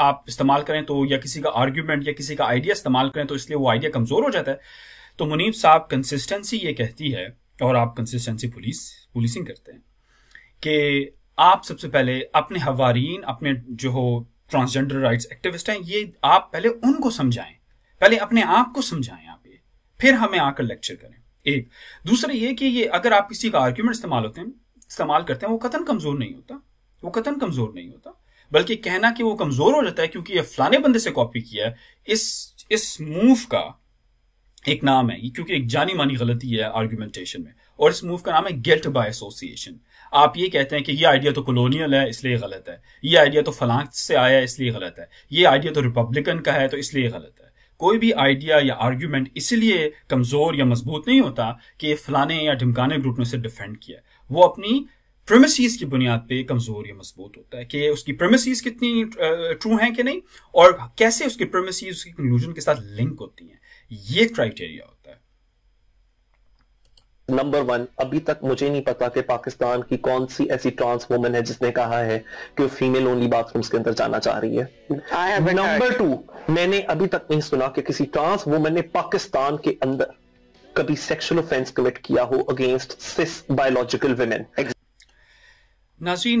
आप इस्तेमाल करें तो या किसी का आर्ग्यूमेंट या किसी का आइडिया इस्तेमाल करें तो इसलिए वो आइडिया कमजोर हो जाता है तो मुनीब साहब कंसिस्टेंसी ये कहती है और आप कंसिस्टेंसी पुलिस पुलिसिंग करते हैं कि आप सबसे पहले अपने हवारीन अपने जो हो ट्रांसजेंडर राइट्स एक्टिविस्ट हैं ये आप पहले उनको समझाएं पहले अपने आप को समझाएं आप ये फिर हमें आकर लेक्चर करें एक दूसरा ये कि ये अगर आप किसी का आर्ग्यूमेंट इस्तेमाल होते हैं इस्तेमाल करते हैं वो कतन कमजोर नहीं होता वो कतन कमजोर नहीं होता बल्कि कहना कि वो कमजोर हो जाता है क्योंकि ये फलाने बंदे से कॉपी किया है इस इस मूव का एक नाम है क्योंकि एक जानी मानी गलती है आर्गुमेंटेशन में और इस मूव का नाम है गिल्ट बाय एसोसिएशन आप ये कहते हैं कि ये आइडिया तो कॉलोनियल है इसलिए गलत है ये आइडिया तो फलां से आया है इसलिए गलत है ये आइडिया तो रिपब्लिकन का है तो इसलिए गलत है कोई भी आइडिया या आर्ग्यूमेंट इसलिए कमजोर या मजबूत नहीं होता कि फलाने या ढिमकाने ग्रुप ने उसे डिफेंड किया वो अपनी प्रेमिसीज की बुनियाद पे कमजोर या मजबूत होता है कि उसकी प्रेमिसीज कितनी ट्रू हैं कि नहीं और कैसे उसकी प्रेमिसीज उसकी कंक्लूजन के साथ लिंक होती हैं ये क्राइटेरिया होता है नंबर वन अभी तक मुझे नहीं पता कि पाकिस्तान की कौन सी ऐसी ट्रांस वुमन है जिसने कहा है कि वो फीमेल ओनली बाथरूम्स के अंदर जाना चाह रही है नंबर टू मैंने अभी तक नहीं सुना कि किसी ट्रांस वुमन ने पाकिस्तान के अंदर कभी सेक्सुअल ऑफेंस कमिट किया हो अगेंस्ट सिस बायोलॉजिकल वुमेन नाजीन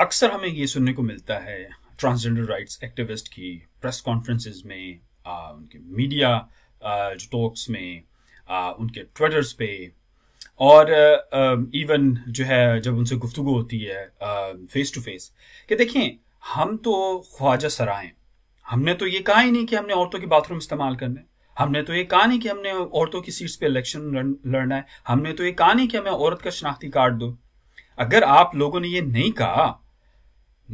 अक्सर हमें ये सुनने को मिलता है ट्रांसजेंडर राइट्स एक्टिविस्ट की प्रेस कॉन्फ्रेंस में आ, उनके मीडिया जो टॉक्स में आ, उनके ट्विटर्स पे और इवन जो है जब उनसे गुफ्तु होती है फेस टू फेस कि देखें हम तो ख्वाजा सराएं हमने तो ये कहा ही नहीं कि हमने औरतों के बाथरूम इस्तेमाल करने हमने तो ये कहा नहीं कि हमने औरतों की सीट्स पे इलेक्शन लड़ना है हमने तो ये कहा नहीं कि हमें औरत का शनाख्ती कार्ड दो अगर आप लोगों ने ये नहीं कहा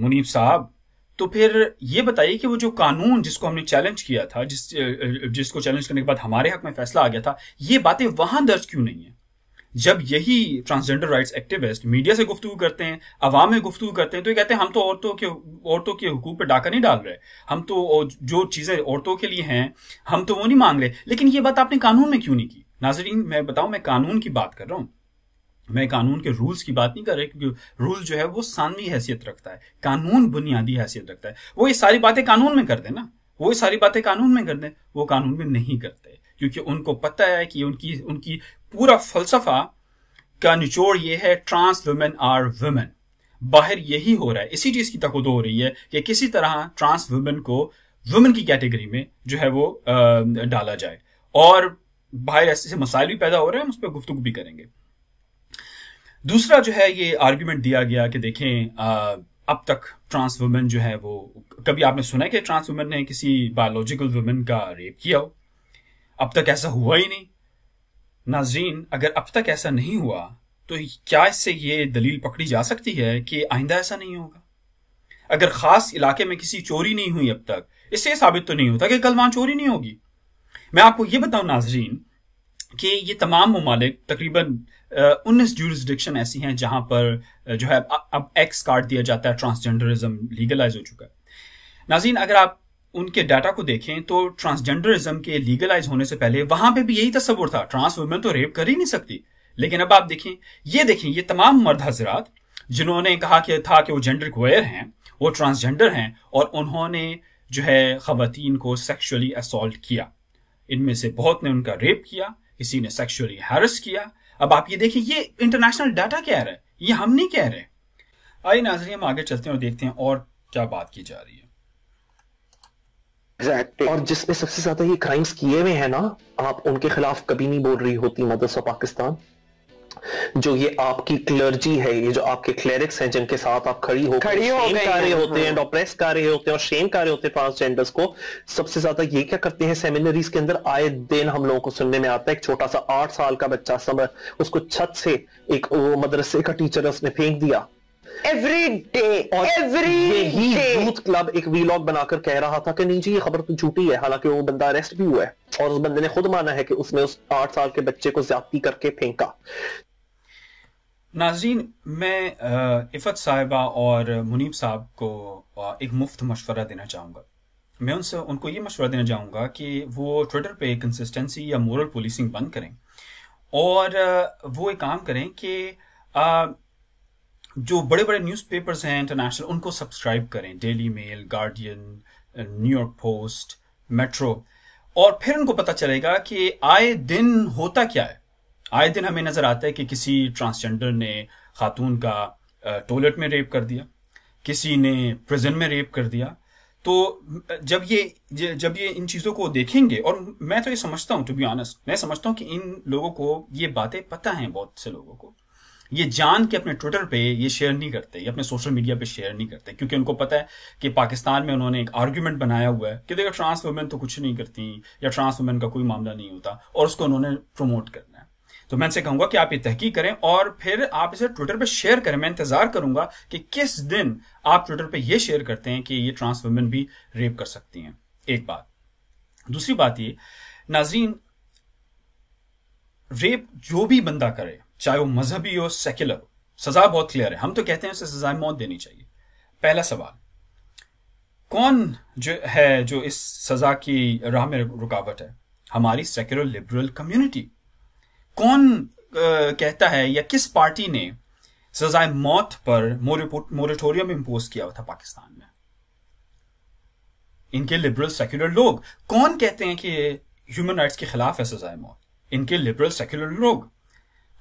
मुनीब साहब तो फिर ये बताइए कि वो जो कानून जिसको हमने चैलेंज किया था जिस जिसको चैलेंज करने के बाद हमारे हक में फैसला आ गया था ये बातें वहां दर्ज क्यों नहीं है जब यही ट्रांसजेंडर राइट्स एक्टिविस्ट मीडिया से गुफ्तु करते हैं अवाम में गुफ्तु करते हैं तो ये कहते हैं हम तो औरतों के औरतों के हकूक पर डाका नहीं डाल रहे हम तो जो चीज़ें औरतों के लिए हैं हम तो वो नहीं मांग रहे लेकिन ये बात आपने कानून में क्यों नहीं की नाजरीन मैं बताऊं मैं कानून की बात कर रहा हूं मैं कानून के रूल्स की बात नहीं कर रहा क्योंकि रूल जो है वो सानवी हैसियत रखता है कानून बुनियादी हैसियत रखता है वो ये सारी बातें कानून में कर दें ना वो ये सारी बातें कानून में कर दें वो कानून में नहीं करते क्योंकि उनको पता है कि उनकी उनकी पूरा फलसफा का निचोड़ ये है ट्रांस वुमेन आर वुमेन बाहर यही हो रहा है इसी चीज की तकोदो हो रही है कि किसी तरह ट्रांस वुमेन को वुमेन की कैटेगरी में जो है वो डाला जाए और बाहर ऐसे मसाइल भी पैदा हो रहे हैं हम उस पर गुफ्तु भी करेंगे दूसरा जो है ये आर्ग्यूमेंट दिया गया कि देखें आ, अब तक ट्रांस वुमेन जो है वो कभी आपने सुना है कि ट्रांस वुमेन ने किसी बायोलॉजिकल वुमेन का रेप किया हो अब तक ऐसा हुआ ही नहीं नाजीन अगर अब तक ऐसा नहीं हुआ तो क्या इससे ये दलील पकड़ी जा सकती है कि आइंदा ऐसा नहीं होगा अगर खास इलाके में किसी चोरी नहीं हुई अब तक इससे साबित तो नहीं होता कि कल वहां चोरी नहीं होगी मैं आपको ये बताऊं नाजरीन कि ये तमाम ममालिक तकरीबन उन्नीस जूरिस्डिक्शन ऐसी हैं जहां पर जो है अब एक्स कार्ड दिया जाता है ट्रांसजेंडरिज्म लीगलाइज हो चुका है नाजीन अगर आप उनके डाटा को देखें तो ट्रांसजेंडरिज्म के लीगलाइज होने से पहले वहां पे भी यही तस्वुर था ट्रांस वुमेन तो रेप कर ही नहीं सकती लेकिन अब आप देखें ये देखें ये तमाम मर्द हजरात जिन्होंने कहा कि था कि वो जेंडर क्वेयर हैं वो ट्रांसजेंडर हैं और उन्होंने जो है ख़वातीन को सेक्शुअली असोल्ट किया इनमें से बहुत ने उनका रेप किया किसी ने सेक्सुअली हैरस किया अब आप ये देखिए ये इंटरनेशनल डाटा कह रहा है ये हम नहीं कह रहे आई नाजरी हम आगे चलते हैं और देखते हैं और क्या बात की जा रही है Exactly. और जिसने सबसे ज्यादा ये क्राइम्स किए हुए हैं ना आप उनके खिलाफ कभी नहीं बोल रही होती मदर्स ऑफ पाकिस्तान जो ये आपकी क्लर्जी है ये जो आपके क्लेरिक्स हैं जिनके साथ आप खड़ी हो खड़ी हो गई कार्य होते हैं हाँ। कर रहे होते हैं और शेम कार्य होते हैं ट्रांसजेंडर्स को सबसे ज्यादा ये क्या करते हैं सेमिनरीज के अंदर आए दिन हम लोगों को सुनने में आता है एक छोटा सा आठ साल का बच्चा समर उसको छत से एक मदरसे का टीचर उसने फेंक दिया एवरी डे एवरी यही यूथ क्लब एक वीलॉग बनाकर कह रहा था कि नहीं जी ये खबर तो झूठी है हालांकि वो बंदा अरेस्ट भी हुआ है और उस बंदे ने खुद माना है कि उसने उस आठ साल के बच्चे को ज्यादती करके फेंका नाजरीन मैं इफ़त साहिबा और मुनीब साहब को एक मुफ्त मशवरा देना चाहूँगा मैं उनसे उनको ये मशवरा देना चाहूँगा कि वो ट्विटर पे कंसिस्टेंसी या मोरल पुलिसिंग बंद करें और वो एक काम करें कि जो बड़े बड़े न्यूज़पेपर्स हैं इंटरनेशनल उनको सब्सक्राइब करें Daily Mail Guardian New York Post Metro और फिर उनको पता चलेगा कि आए दिन होता क्या है आए दिन हमें नज़र आता है कि किसी ट्रांसजेंडर ने खातून का टॉयलेट में रेप कर दिया किसी ने प्रिजन में रेप कर दिया तो जब ये जब ये इन चीज़ों को देखेंगे और मैं तो ये समझता हूँ टू बी ऑनेस्ट मैं समझता हूँ कि इन लोगों को ये बातें पता हैं बहुत से लोगों को ये जान के अपने ट्विटर पे ये शेयर नहीं करते ये अपने सोशल मीडिया पे शेयर नहीं करते क्योंकि उनको पता है कि पाकिस्तान में उन्होंने एक आर्ग्यूमेंट बनाया हुआ है कि देखो ट्रांस वुमेन तो कुछ नहीं करती या ट्रांस वुमेन का कोई मामला नहीं होता और उसको उन्होंने प्रमोट करना है तो मैं इनसे कहूंगा कि आप ये तहकीक करें और फिर आप इसे ट्विटर पर शेयर करें मैं इंतजार करूंगा कि किस दिन आप ट्विटर पर यह शेयर करते हैं कि ये ट्रांस वुमेन भी रेप कर सकती हैं एक बात दूसरी बात ये नाजरीन रेप जो भी बंदा करे चाहे वो मजहबी हो सेक्युलर हो सजा बहुत क्लियर है हम तो कहते हैं उसे सजाए मौत देनी चाहिए पहला सवाल कौन जो है जो इस सजा की राह में रुकावट है हमारी सेक्युलर लिबरल कम्युनिटी कौन आ, कहता है या किस पार्टी ने सजाए मौत पर मोरिटोरियम इंपोज किया था पाकिस्तान में इनके लिबरल सेक्युलर लोग कौन कहते हैं कि ह्यूमन राइट्स के खिलाफ है सजाए मौत इनके लिबरल सेक्युलर लोग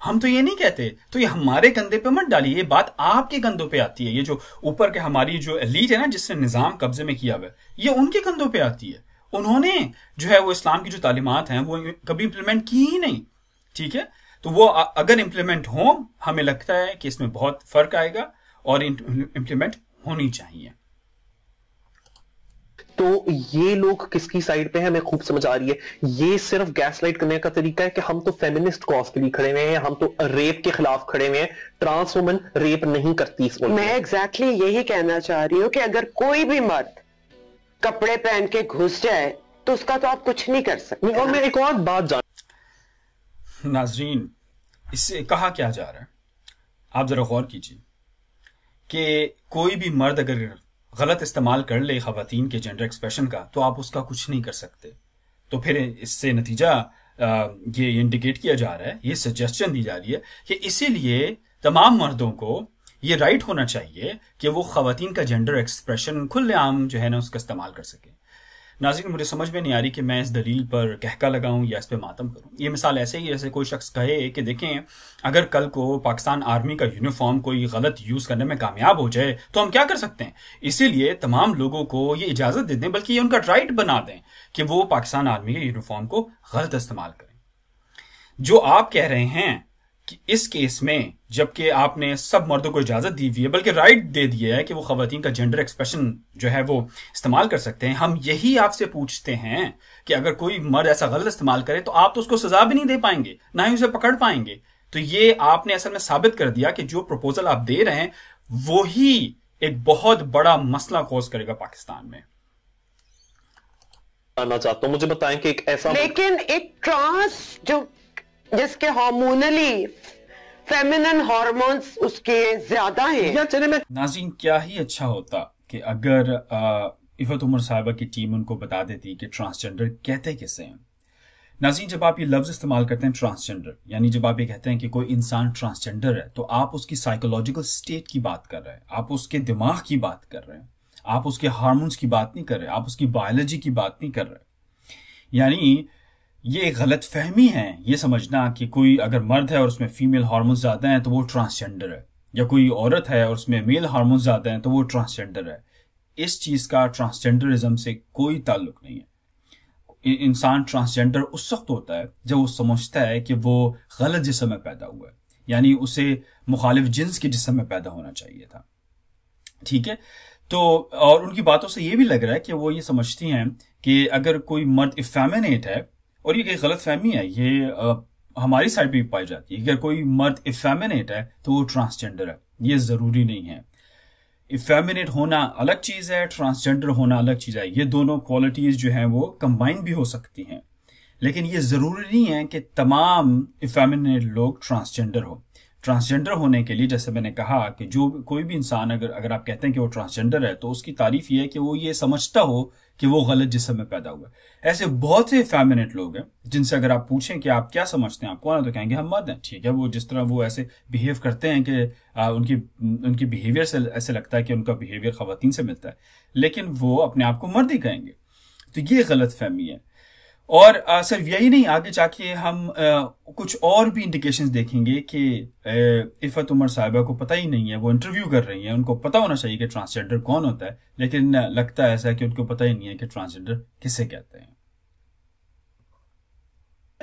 हम तो ये नहीं कहते तो ये हमारे कंधे पे मत डालिए ये बात आपके कंधों पे आती है ये जो ऊपर के हमारी जो एलीट है ना जिसने निज़ाम कब्जे में किया हुआ ये उनके कंधों पे आती है उन्होंने जो है वो इस्लाम की जो तालीमत हैं वो कभी इम्प्लीमेंट की ही नहीं ठीक है तो वो अगर इम्प्लीमेंट हो हमें लगता है कि इसमें बहुत फर्क आएगा और इम्प्लीमेंट होनी चाहिए तो ये लोग किसकी साइड पे हैं हमें खूब समझ आ रही है ये सिर्फ गैसलाइट करने का तरीका है कि हम तो फेमिनिस्ट कॉज के लिए खड़े हुए हैं हम तो रेप के खिलाफ खड़े हुए हैं ट्रांस वुमन रेप नहीं करती मैं एग्जैक्टली exactly यही कहना चाह रही हूँ कि अगर कोई भी मर्द कपड़े पहन के घुस जाए तो उसका तो आप कुछ नहीं कर सकते और मैं एक और बात जान नाजरीन इससे कहा क्या जा रहा है आप जरा गौर कीजिए कि कोई भी मर्द अगर गलत इस्तेमाल कर ले खातन के जेंडर एक्सप्रेशन का तो आप उसका कुछ नहीं कर सकते तो फिर इससे नतीजा ये इंडिकेट किया जा रहा है ये सजेशन दी जा रही है कि इसीलिए तमाम मर्दों को ये राइट होना चाहिए कि वो खातन का जेंडर एक्सप्रेशन खुलेआम जो है ना उसका इस्तेमाल कर सकें नाजिन मुझे समझ में नहीं आ रही कि मैं इस दलील पर कहका लगाऊं या इस पर मातम करूं ये मिसाल ऐसे ही जैसे कोई शख्स कहे कि देखें अगर कल को पाकिस्तान आर्मी का यूनिफॉर्म कोई गलत यूज़ करने में कामयाब हो जाए तो हम क्या कर सकते हैं इसीलिए तमाम लोगों को ये इजाज़त दे दें बल्कि ये उनका राइट बना दें कि वो पाकिस्तान आर्मी के यूनिफॉर्म को गलत इस्तेमाल करें जो आप कह रहे हैं कि इस केस में जबकि आपने सब मर्दों को इजाजत दी हुई है बल्कि राइट दे दिया है कि वो खातन का जेंडर एक्सप्रेशन जो है वो इस्तेमाल कर सकते हैं हम यही आपसे पूछते हैं कि अगर कोई मर्द ऐसा गलत इस्तेमाल करे तो आप तो उसको सजा भी नहीं दे पाएंगे ना ही उसे पकड़ पाएंगे तो ये आपने असल में साबित कर दिया कि जो प्रपोजल आप दे रहे हैं वो ही एक बहुत बड़ा मसला कोज करेगा पाकिस्तान में चाहता हूँ मुझे बताएं कि एक ऐसा लेकिन एक ट्रांस जो जिसके हार्मोनली फेमिनन हॉर्मोन्स उसके ज्यादा हैं या चले मैं नाजिन क्या ही अच्छा होता कि अगर इफत उमर साहबा की टीम उनको बता देती कि ट्रांसजेंडर कहते किसे हैं नाजीन जब आप ये लफ्ज़ इस्तेमाल करते हैं ट्रांसजेंडर यानी जब आप ये कहते हैं कि कोई इंसान ट्रांसजेंडर है तो आप उसकी साइकोलॉजिकल स्टेट की बात कर रहे हैं आप उसके दिमाग की बात कर रहे हैं आप उसके हार्मोन्स की बात नहीं कर रहे आप उसकी बायोलॉजी की बात नहीं कर रहे यानी ये गलत फहमी है ये समझना कि कोई अगर मर्द है और उसमें फीमेल हार्मोन्स ज़्यादा हैं तो वो ट्रांसजेंडर है या कोई औरत है और उसमें मेल हार्मोन्स ज़्यादा हैं तो वो ट्रांसजेंडर है इस चीज़ का ट्रांसजेंडरिज्म से कोई ताल्लुक नहीं है इंसान ट्रांसजेंडर उस वक्त होता है जब वो समझता है कि वो गलत जिसम में पैदा हुआ है यानी उसे मुखालिफ जिन्स के जिसम में पैदा होना चाहिए था ठीक है तो और उनकी बातों से ये भी लग रहा है कि वो ये समझती हैं कि अगर कोई मर्द इफेमिनेट है और ये एक गलत फहमी है ये आ, हमारी साइड भी पाई जाती है अगर कोई मर्द इफेमिनेट है तो वो ट्रांसजेंडर है ये ज़रूरी नहीं है इफेमिनेट होना अलग चीज़ है ट्रांसजेंडर होना अलग चीज़ है ये दोनों क्वालिटीज़ जो हैं वो कंबाइन भी हो सकती हैं लेकिन ये ज़रूरी नहीं है कि तमाम इफेमिनेट लोग ट्रांसजेंडर हो ट्रांसजेंडर होने के लिए जैसे मैंने कहा कि जो कोई भी इंसान अगर अगर आप कहते हैं कि वो ट्रांसजेंडर है तो उसकी तारीफ ये है कि वो ये समझता हो कि वो गलत जिसम में पैदा हुआ ऐसे बहुत से फैमिनेट लोग हैं जिनसे अगर आप पूछें कि आप क्या समझते हैं आप कौन है तो कहेंगे हम मर्द हैं ठीक है वो जिस तरह वो ऐसे बिहेव करते हैं कि आ, उनकी उनकी बिहेवियर से ऐसे लगता है कि उनका बिहेवियर खातन से मिलता है लेकिन वो अपने आप को मर्द ही कहेंगे तो ये गलत फहमी है और आ, सिर्फ यही नहीं आगे जाके हम आ, कुछ और भी इंडिकेशन देखेंगे कि इफ़त उमर साहिबा को पता ही नहीं है वो इंटरव्यू कर रही हैं उनको पता होना चाहिए कि ट्रांसजेंडर कौन होता है लेकिन लगता है ऐसा कि उनको पता ही नहीं है कि ट्रांसजेंडर किसे कहते हैं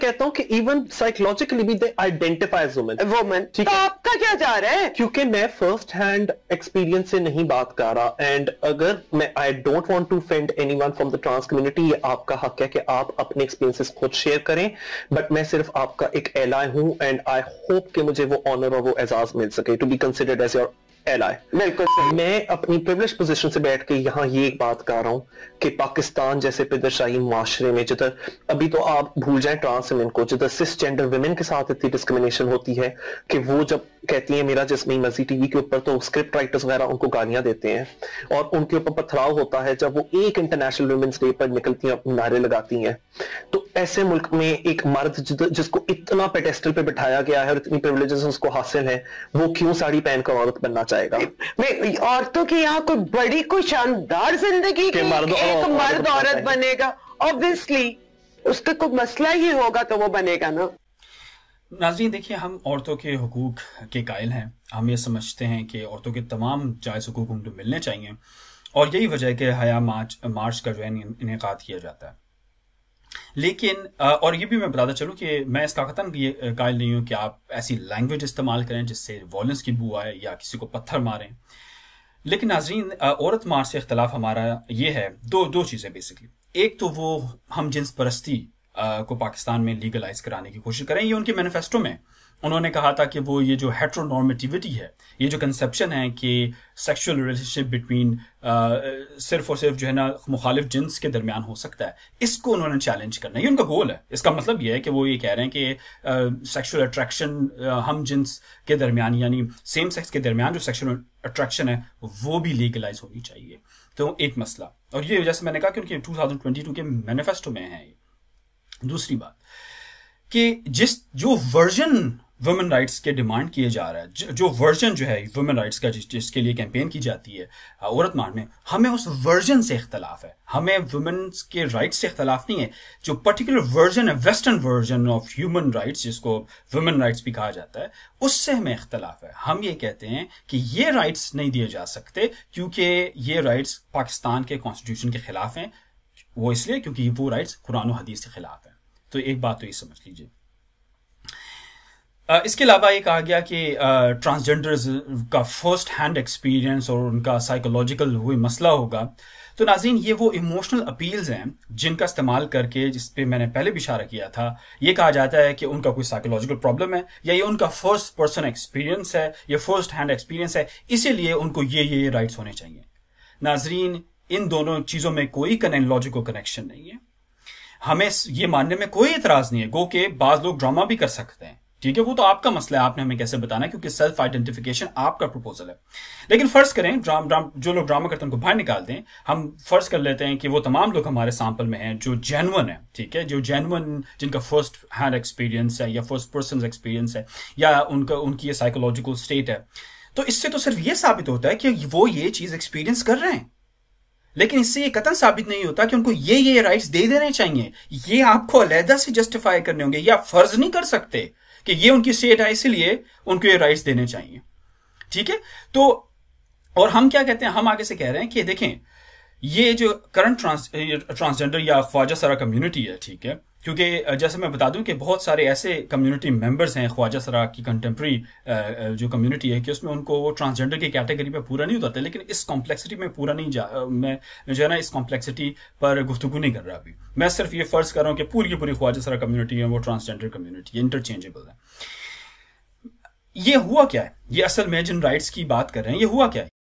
कहता हूँ कि इवन साइकोलॉजिकली भी दे आइडेंटिफाई वुमेन ठीक है आप क्या जा रहा है क्योंकि मैं फर्स्ट हैंड एक्सपीरियंस से नहीं बात कर रहा एंड अगर मैं I don't want to offend anyone from the trans community ये आपका हक है कि आप अपने एक्सपीरियंसेस खुद शेयर करें बट मैं सिर्फ आपका एक एलाय हूं एंड आई होप कि मुझे वो ऑनर और वो एजाज मिल सके to be considered as your बिल्कुल मैं अपनी प्रिविलेज पोजीशन से बैठ के यहाँ ये एक बात कर रहा हूँ कि पाकिस्तान जैसे पिदरशाही माशरे में जिधर अभी तो आप भूल जाए ट्रांस वुमेन को जिधर सिस जेंडर वुमेन के साथ इतनी डिस्क्रिमिनेशन होती है कि वो जब कहती है मेरा जिसमें मर्जी टीवी के ऊपर तो स्क्रिप्ट राइटर्स वगैरह उनको गालियां देते हैं और उनके ऊपर पथराव होता है जब वो एक इंटरनेशनल वुमेन्स डे पर निकलती हैं नारे लगाती हैं तो ऐसे मुल्क में एक मर्द जिसको इतना पेटेस्टल पे बिठाया गया है और इतनी प्रिविलेजेस उसको हासिल है वो क्यों साड़ी पहनकर औरत बनना चाहिए जाएगा मैं औरतों के यहाँ कोई बड़ी कोई शानदार जिंदगी की मर्द एक मर्द औरत बनेगा ऑब्वियसली उसके कोई मसला ही होगा तो वो बनेगा ना नाजरीन देखिए हम औरतों के हकूक के कायल हैं हम ये समझते हैं कि औरतों के तमाम जायज़ हकूक उनको मिलने चाहिए और यही वजह है कि हया मार्च मार्च का जो है इनका किया जाता है लेकिन और ये भी मैं बताता चलूँ कि मैं इसका ख़तम ये कायल नहीं हूँ कि आप ऐसी लैंग्वेज इस्तेमाल करें जिससे वॉलेंस की बू आए या किसी को पत्थर मारें लेकिन नाजरीन औरत मार से इख्तलाफ हमारा ये है दो दो चीज़ें बेसिकली एक तो वो हम जिन्स परस्ती को पाकिस्तान में लीगलाइज कराने की कोशिश करें ये उनके मैनिफेस्टो में उन्होंने कहा था कि वो ये जो हेट्रोनॉर्मेटिविटी है ये जो कंसेप्शन है कि सेक्सुअल रिलेशनशिप बिटवीन सिर्फ और सिर्फ जो है ना मुखालिफ जिन्स के दरमियान हो सकता है इसको उन्होंने चैलेंज करना ये उनका गोल है इसका मतलब ये है कि वो ये कह रहे हैं कि सेक्सुअल uh, अट्रैक्शन uh, हम जिन्स के दरमियान यानी सेम सेक्स के दरमियान जो सेक्शुअल अट्रैक्शन है वो भी लीगलाइज होनी चाहिए तो एक मसला और ये जैसे मैंने कहा कि उनके टू के मैनिफेस्टो में है ये दूसरी बात कि जिस जो वर्जन वुमेन राइट्स के डिमांड किए जा रहा है जो वर्जन जो है वुमेन राइट्स का जिस जिसके लिए कैंपेन की जाती है औरत मार में हमें उस वर्जन से इख्तलाफ है हमें वुमेन के राइट्स से इख्तलाफ नहीं है जो पर्टिकुलर वर्जन है western version of human rights जिसको वुमेन राइट्स भी कहा जाता है उससे हमें इख्तलाफ है हम ये कहते हैं कि ये राइट्स नहीं दिए जा सकते क्योंकि ये राइट्स पाकिस्तान के कॉन्स्टिट्यूशन के खिलाफ हैं वो इसलिए क्योंकि वो राइट्स कुरान हदीस के खिलाफ हैं तो एक बात तो ये समझ लीजिए इसके अलावा ये कहा गया कि ट्रांसजेंडर्स का फर्स्ट हैंड एक्सपीरियंस और उनका साइकोलॉजिकल हुई मसला होगा तो नाजीन ये वो इमोशनल अपील्स हैं जिनका इस्तेमाल करके जिस पे मैंने पहले भी इशारा किया था ये कहा जाता है कि उनका कोई साइकोलॉजिकल प्रॉब्लम है या ये उनका फर्स्ट पर्सन एक्सपीरियंस है या फर्स्ट हैंड एक्सपीरियंस है इसीलिए उनको ये ये, राइट्स होने चाहिए नाजरीन इन दोनों चीज़ों में कोई लॉजिकल कनेक्शन नहीं है हमें ये मानने में कोई इतराज़ नहीं है गो के बाज लोग ड्रामा भी कर सकते हैं ठीक है वो तो आपका मसला है आपने हमें कैसे बताना है क्योंकि सेल्फ आइडेंटिफिकेशन आपका प्रपोजल है लेकिन फर्ज करें ड्राम ड्राम जो लोग ड्रामा करते हैं उनको बाहर निकाल दें हम फर्ज कर लेते हैं कि वो तमाम लोग हमारे सैंपल में हैं जो जेनवन है ठीक है जो जेनवन जिनका फर्स्ट हैंड एक्सपीरियंस है या फर्स्ट पर्सन एक्सपीरियंस है या उनका उनकी ये साइकोलॉजिकल स्टेट है तो इससे तो सिर्फ ये साबित होता है कि वो ये चीज एक्सपीरियंस कर रहे हैं लेकिन इससे ये कतन साबित नहीं होता कि उनको ये ये राइट्स दे देने चाहिए ये आपको अलहदा से जस्टिफाई करने होंगे या फर्ज नहीं कर सकते कि ये उनकी स्टेट है इसलिए उनको ये राइट्स देने चाहिए ठीक है तो और हम क्या कहते हैं हम आगे से कह रहे हैं कि देखें ये जो करंट ट्रांस ट्रांसजेंडर या ख्वाजा सरा कम्युनिटी है ठीक है क्योंकि जैसे मैं बता दूं कि बहुत सारे ऐसे कम्युनिटी मेंबर्स हैं ख्वाजा सरा की कंटेम्प्रेरी जो कम्युनिटी है कि उसमें उनको वो ट्रांसजेंडर की कैटेगरी पे पूरा नहीं उतरता लेकिन इस कॉम्प्लेक्सिटी में पूरा नहीं जा मैं जो है ना इस कॉम्प्लेक्सिटी पर गुफ्तगु नहीं कर रहा अभी मैं सिर्फ ये फर्ज कर रहा हूँ कि पूरी की पूरी ख्वाजा सरा कम्युनिटी है वो ट्रांसजेंडर कम्युनिटी है इंटरचेंजेबल है ये हुआ क्या है ये असल में जिन राइट्स की बात कर रहे हैं ये हुआ क्या है